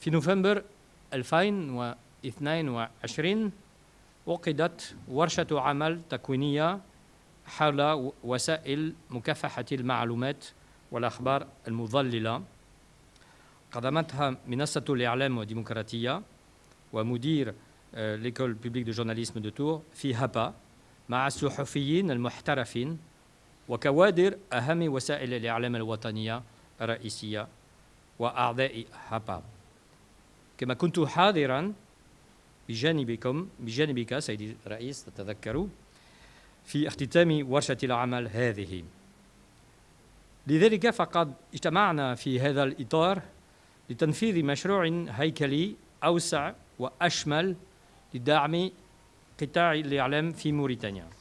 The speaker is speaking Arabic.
في نوفمبر 2022 عقدت ورشة عمل تكوينية حول وسائل مكافحة المعلومات والأخبار المضللة قدمتها منصة الإعلام والديمقراطية ومدير آه، ليكول بوبليك دو جورناليزم دو تور في هابا مع الصحفيين المحترفين وكوادر أهم وسائل الإعلام الوطنية الرئيسية وأعضاء هابا كما كنت حاضرا بجانبكم بجانبك سيدي الرئيس تتذكروا في اختتام ورشة العمل هذه لذلك فقد اجتمعنا في هذا الإطار لتنفيذ مشروع هيكلي أوسع وأشمل لدعم قطاع الإعلام في موريتانيا